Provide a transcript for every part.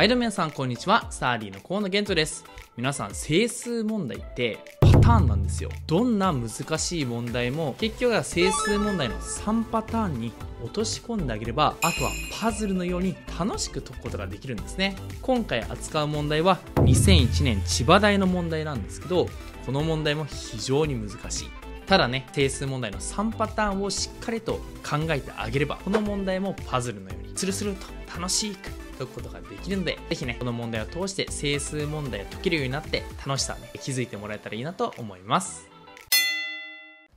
はいどうも皆さんこんにちはスターリーの河野玄斗です皆さん整数問題ってパターンなんですよどんな難しい問題も結局は整数問題の3パターンに落とし込んであげればあとはパズルのように楽しく解くことができるんですね今回扱う問題は2001年千葉大の問題なんですけどこの問題も非常に難しいただね定数問題の3パターンをしっかりと考えてあげればこの問題もパズルのようにスルスルと楽しく解くことができるので、ぜひね、この問題を通して整数問題を解けるようになって楽しさをね、気づいてもらえたらいいなと思います。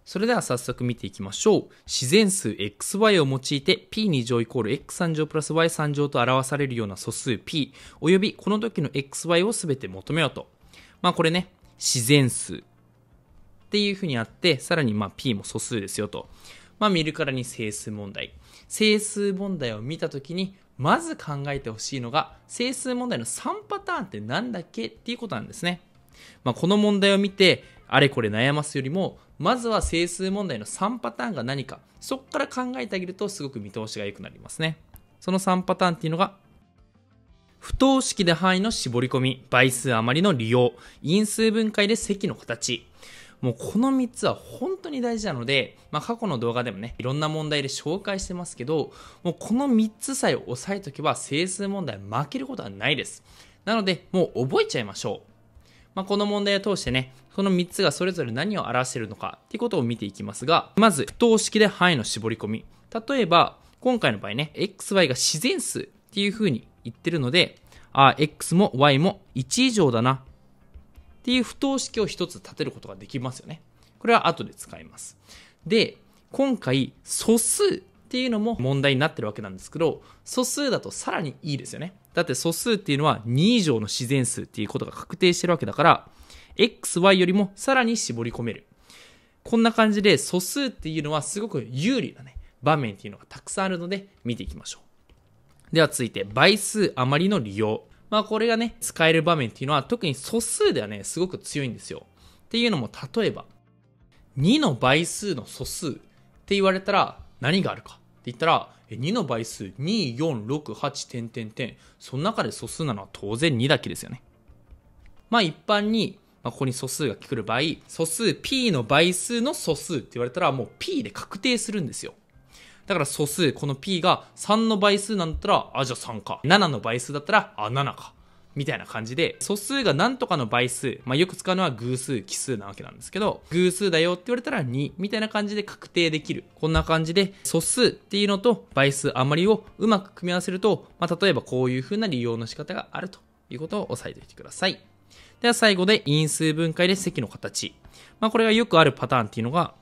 それでは早速見ていきましょう。自然数 xy を用いて p2 乗イコール x3 乗プラス y3 乗と表されるような素数 p およびこの時の xy を全て求めようと。まあこれね、自然数っていうふうにあって、さらにまあ p も素数ですよと。まあ見るからに整数問題。整数問題を見た時に、まず考えてほしいのが整数問題の3パターンって何だっけっていうことなんですね。まあ、この問題を見てあれこれ悩ますよりもまずは整数問題の3パターンが何かそこから考えてあげるとすごく見通しが良くなりますね。その3パターンっていうのが不等式で範囲の絞り込み、倍数余りの利用、因数分解で積の形、もうこの3つは本当に大事なので、まあ、過去の動画でもね、いろんな問題で紹介してますけど、もうこの3つさえ押さえとけば整数問題負けることはないです。なので、もう覚えちゃいましょう。まあ、この問題を通してね、その3つがそれぞれ何を表しているのかっていうことを見ていきますが、まず、不等式で範囲の絞り込み。例えば、今回の場合ね、xy が自然数っていう風に言ってるので、あ、x も y も1以上だなっていう不等式を一つ立てることができますよね。これは後で使います。で、今回素数っていうのも問題になってるわけなんですけど、素数だとさらにいいですよね。だって素数っていうのは2以上の自然数っていうことが確定してるわけだから、xy よりもさらに絞り込める。こんな感じで素数っていうのはすごく有利なね、場面っていうのがたくさんあるので見ていきましょう。では続いて倍数余りの利用。まあこれがね、使える場面っていうのは特に素数ではね、すごく強いんですよ。っていうのも例えば、2の倍数の素数って言われたら何があるかって言ったら、2の倍数2468点点点。その中で素数なのは当然2だけですよね。まあ一般に、まあ、ここに素数が来る場合、素数 p の倍数の素数って言われたらもう p で確定するんですよ。だから素数、この p が3の倍数なんだったら、あ、じゃあ3か。7の倍数だったら、あ、7か。みたいな感じで、素数が何とかの倍数、まあ、よく使うのは偶数、奇数なわけなんですけど、偶数だよって言われたら2みたいな感じで確定できる。こんな感じで、素数っていうのと倍数余りをうまく組み合わせると、まあ、例えばこういう風な利用の仕方があるということを押さえておいてください。では最後で因数分解で積の形。まあ、これがよくあるパターンっていうのが、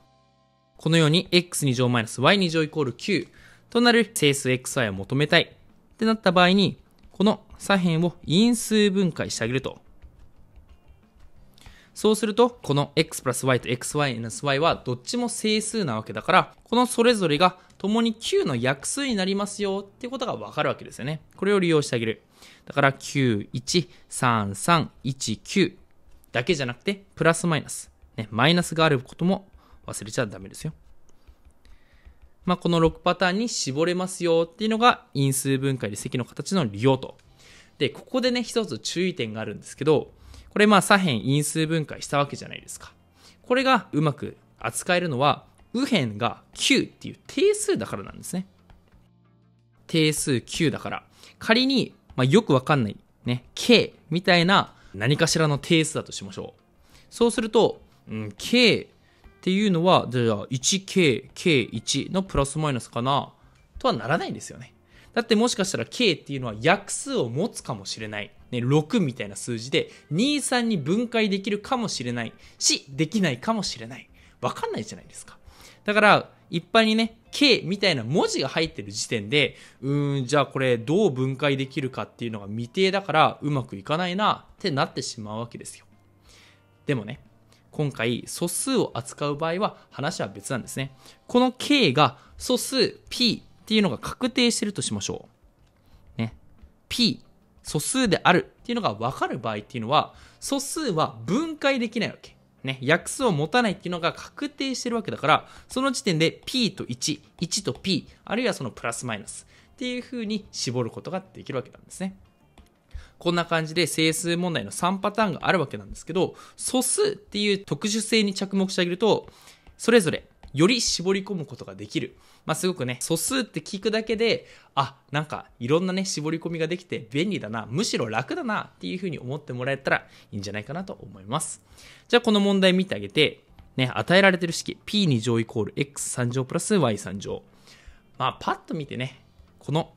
このように x2 マイナス y2 乗イコール9となる整数 xy を求めたいってなった場合に、この左辺を因数分解してあげると。そうすると、この x プラス y と xy の y はどっちも整数なわけだから、このそれぞれが共に9の約数になりますよっていうことがわかるわけですよね。これを利用してあげる。だから9、1、3、3、1、9だけじゃなくて、プラスマイナス。ね、マイナスがあることも忘れちゃダメですよ。まあ、この6パターンに絞れますよっていうのが因数分解で積の形の利用と。で、ここでね、一つ注意点があるんですけど、これまあ左辺因数分解したわけじゃないですか。これがうまく扱えるのは、右辺が9っていう定数だからなんですね。定数9だから。仮に、まあ、よくわかんない、ね、k みたいな何かしらの定数だとしましょう。そうすると、うん、k っていうのは、じゃあ 1K、K1 のプラスマイナスかなとはならないんですよね。だってもしかしたら K っていうのは約数を持つかもしれない。ね、6みたいな数字で23に分解できるかもしれないし、できないかもしれない。わかんないじゃないですか。だから、一般にね、K みたいな文字が入ってる時点で、うーん、じゃあこれどう分解できるかっていうのが未定だからうまくいかないなってなってしまうわけですよ。でもね、今回素数を扱う場合は話は別なんですね。この K が素数 P っていうのが確定してるとしましょう。ね。P、素数であるっていうのが分かる場合っていうのは、素数は分解できないわけ。ね、約数を持たないっていうのが確定してるわけだから、その時点で P と1、1と P、あるいはそのプラスマイナスっていう風に絞ることができるわけなんですね。こんな感じで整数問題の3パターンがあるわけなんですけど、素数っていう特殊性に着目してあげると、それぞれより絞り込むことができる。まあ、すごくね、素数って聞くだけで、あ、なんかいろんなね、絞り込みができて便利だな、むしろ楽だなっていうふうに思ってもらえたらいいんじゃないかなと思います。じゃあこの問題見てあげて、ね、与えられてる式 p2 乗イコール x3 乗プラス y3 乗。まあ、パッと見てね、この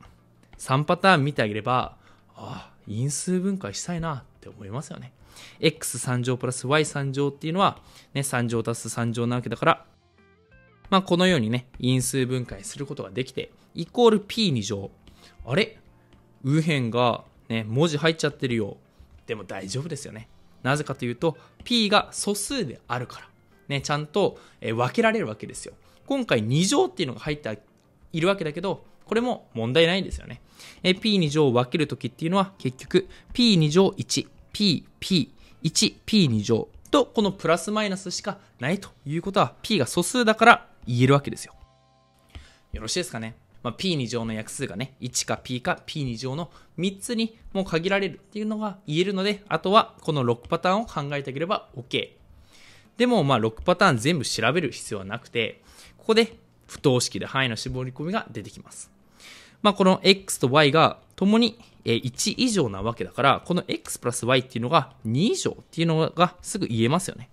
3パターン見てあげれば、ああ、因数分解したいなって思いますよね。x3 乗プラス y3 乗っていうのは、ね、3乗足す3乗なわけだから、まあ、このようにね、因数分解することができて、イコール p2 乗。あれ右辺がね、文字入っちゃってるよ。でも大丈夫ですよね。なぜかというと、p が素数であるから。ね、ちゃんと分けられるわけですよ。今回2乗っていうのが入っているわけだけど、これも問題ないんですよね。え p2 乗を分けるときっていうのは結局 p2 乗 1pp1p2 乗とこのプラスマイナスしかないということは p が素数だから言えるわけですよ。よろしいですかね。まあ、p2 乗の約数がね、1か p か p2 乗の3つにもう限られるっていうのが言えるので、あとはこの6パターンを考えてあげれば OK。でもまあ6パターン全部調べる必要はなくて、ここで不等式で範囲の絞り込みが出てきます。まあ、この x と y が共に1以上なわけだから、この x プラス y っていうのが2以上っていうのがすぐ言えますよね。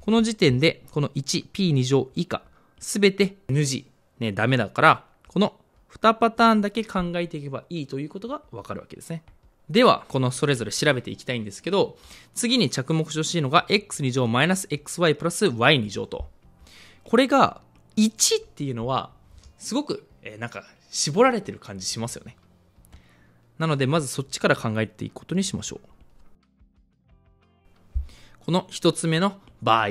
この時点で、この 1p2 乗以下、すべて無事、ね、ダメだから、この2パターンだけ考えていけばいいということがわかるわけですね。では、このそれぞれ調べていきたいんですけど、次に着目してほしいのが、x2 乗マイナス xy プラス y2 乗と。これが、1っていうのは、すごくえー、なんか絞られてる感じしますよね。なので、まずそっちから考えていくことにしましょう。この1つ目の場合。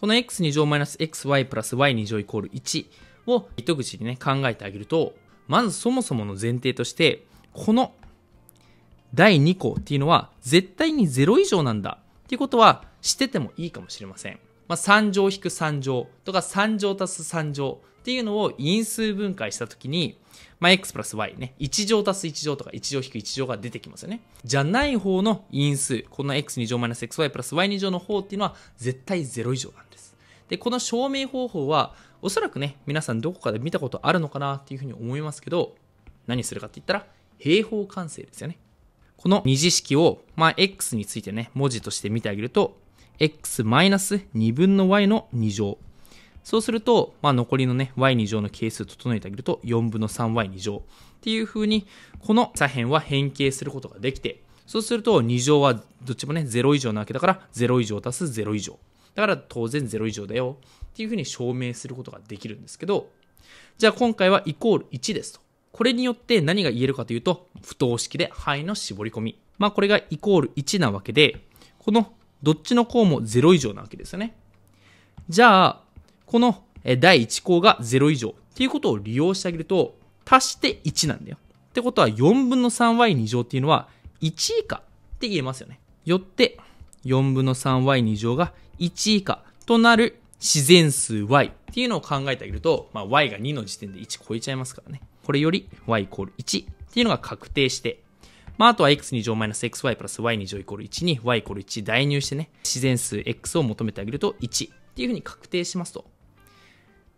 この x2 乗 -xy プラス y2 乗イコール1を糸口にね、考えてあげると、まずそもそもの前提として、この第2項っていうのは絶対に0以上なんだっていうことはしててもいいかもしれません。まあ、3乗引く3乗とか3乗足す3乗っていうのを因数分解したときに、まあ、x プラス y ね、1乗足す1乗とか1乗引く1乗が出てきますよね。じゃない方の因数、この x2 乗マイナス xy プラス y2 乗の方っていうのは絶対0以上なんです。で、この証明方法は、おそらくね、皆さんどこかで見たことあるのかなっていうふうに思いますけど、何するかって言ったら、平方完成ですよね。この二次式を、まあ、x についてね、文字として見てあげると、x-2 分の y の2乗。そうすると、まあ、残りのね、y2 乗の係数整えてあげると、4分の 3y2 乗。っていう風に、この左辺は変形することができて、そうすると2乗はどっちもね、0以上なわけだから、0以上足す0以上。だから当然0以上だよ。っていう風に証明することができるんですけど、じゃあ今回はイコール1ですと。これによって何が言えるかというと、不等式で範囲の絞り込み。まあこれがイコール1なわけで、このどっちの項も0以上なわけですよね。じゃあ、この第1項が0以上っていうことを利用してあげると、足して1なんだよ。ってことは4分の 3y2 乗っていうのは1以下って言えますよね。よって、4分の 3y2 乗が1以下となる自然数 y っていうのを考えてあげると、まあ、y が2の時点で1超えちゃいますからね。これより y イコール1っていうのが確定してまあ、あとは x2 乗マイナス xy プラス y2 乗イコール1に y イコール1代入してね、自然数 x を求めてあげると1っていうふうに確定しますと。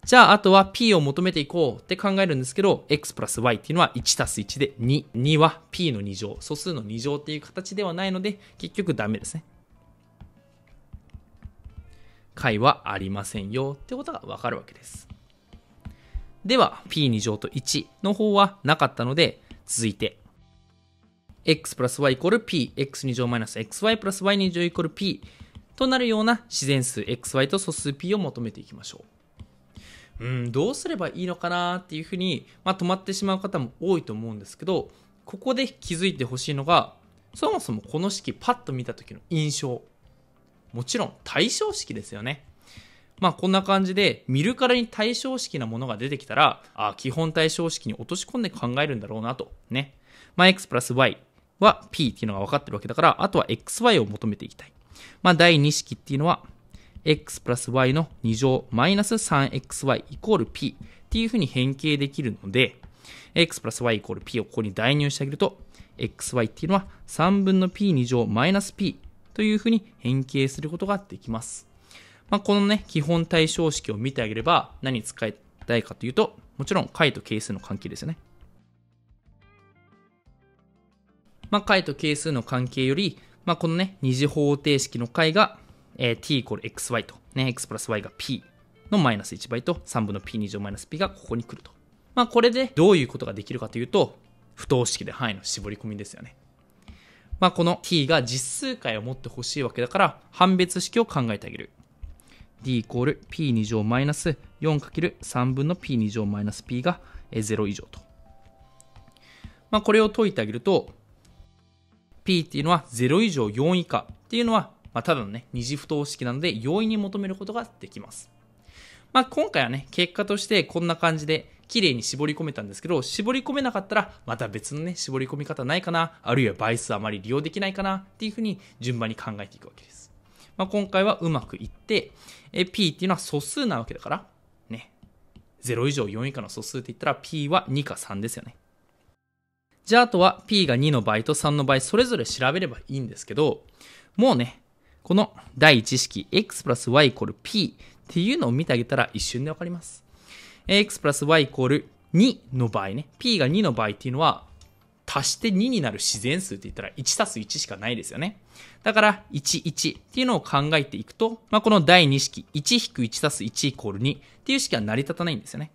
じゃあ、あとは p を求めていこうって考えるんですけど、x プラス y っていうのは1たす1で2。2は p の2乗、素数の2乗っていう形ではないので、結局ダメですね。解はありませんよってことがわかるわけです。では、p2 乗と1の方はなかったので、続いて x プラス y イコール p、x2 乗マイナス xy プラス y2 乗イコール p となるような自然数 xy と素数 p を求めていきましょう。うん、どうすればいいのかなっていうふうに、まあ、止まってしまう方も多いと思うんですけど、ここで気づいてほしいのが、そもそもこの式パッと見た時の印象。もちろん対称式ですよね。まあこんな感じで見るからに対称式なものが出てきたら、あ基本対称式に落とし込んで考えるんだろうなと。ね。まあ、x プラス y は P っていうのが分かってるわけだから、あとは XY を求めていきたい。まあ、第2式っていうのは、x プラス y の2乗マイナス 3xy イコール p っていうふうに変形できるので、x プラス y イコール p をここに代入してあげると、xy っていうのは3分の p2 乗マイナス p というふうに変形することができます。まあ、このね、基本対称式を見てあげれば何使いたいかというと、もちろん解と係数の関係ですよね。まあ、解と係数の関係より、まあ、このね、二次方程式の解が、えー、t イコール xy と、ね、x プラス y が p のマイナス1倍と、3分の p2 乗マイナス p がここに来ると。まあ、これでどういうことができるかというと、不等式で範囲の絞り込みですよね。まあ、この t が実数解を持ってほしいわけだから、判別式を考えてあげる。d イコール p2 乗マイナス 4×3 分の p2 乗マイナス p が0以上と。まあ、これを解いてあげると、P っていうのは0以上4以下っていうのは、まあ、ただのね、二次不等式なので容易に求めることができます。まあ、今回はね、結果としてこんな感じで綺麗に絞り込めたんですけど、絞り込めなかったら、また別のね、絞り込み方ないかな、あるいは倍数あまり利用できないかなっていうふうに順番に考えていくわけです。まあ、今回はうまくいって、え P っていうのは素数なわけだから、ね、0以上4以下の素数って言ったら P は2か3ですよね。じゃああとは P が2の倍と3の倍それぞれ調べればいいんですけど、もうね、この第一式 x プラス y イコール p っていうのを見てあげたら一瞬でわかります。x プラス y イコール2の場合ね、p が2の場合っていうのは、足して2になる自然数って言ったら1たす1しかないですよね。だから、1、1っていうのを考えていくと、まあ、この第2式、1-1たす1イコール2っていう式は成り立たないんですよね。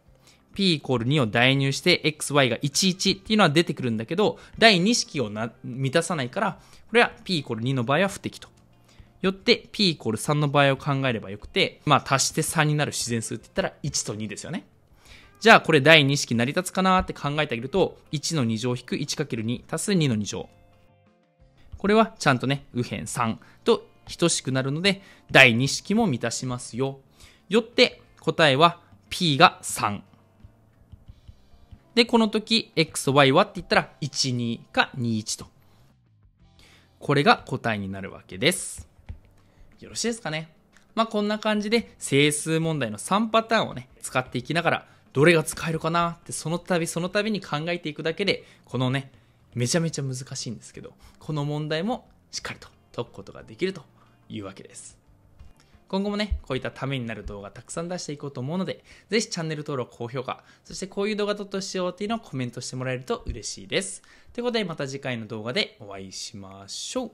p イコール2を代入して xy が11っていうのは出てくるんだけど、第2式を満たさないから、これは p イコール2の場合は不適と。よって p イコール3の場合を考えればよくて、まあ足して3になる自然数って言ったら1と2ですよね。じゃあこれ第2式成り立つかなって考えてあげると、1の2乗引く 1×2 足す2の2乗。これはちゃんとね、右辺3と等しくなるので、第2式も満たしますよ。よって答えは p が3。で、この時、xy はって言ったら、12か21と。これが答えになるわけです。よろしいですかねまあ、こんな感じで整数問題の3パターンをね、使っていきながら、どれが使えるかなってその度その度に考えていくだけで、このね、めちゃめちゃ難しいんですけど、この問題もしっかりと解くことができるというわけです。今後もね、こういったためになる動画たくさん出していこうと思うので、ぜひチャンネル登録、高評価、そしてこういう動画撮ってしようっていうのをコメントしてもらえると嬉しいです。ということで、また次回の動画でお会いしましょう。